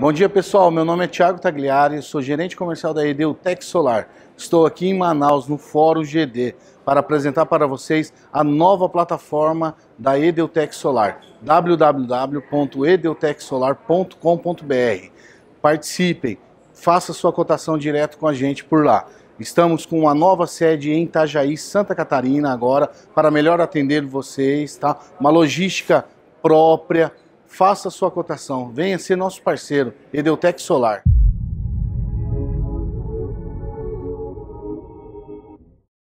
Bom dia pessoal, meu nome é Thiago Tagliari, sou gerente comercial da EDU Tech Solar. Estou aqui em Manaus, no Fórum GD, para apresentar para vocês a nova plataforma da Edeltec Solar, www.edeltecsolar.com.br. Participem, faça sua cotação direto com a gente por lá. Estamos com uma nova sede em Itajaí, Santa Catarina agora, para melhor atender vocês, tá? Uma logística própria, faça a sua cotação. Venha ser nosso parceiro, Edeltec Solar.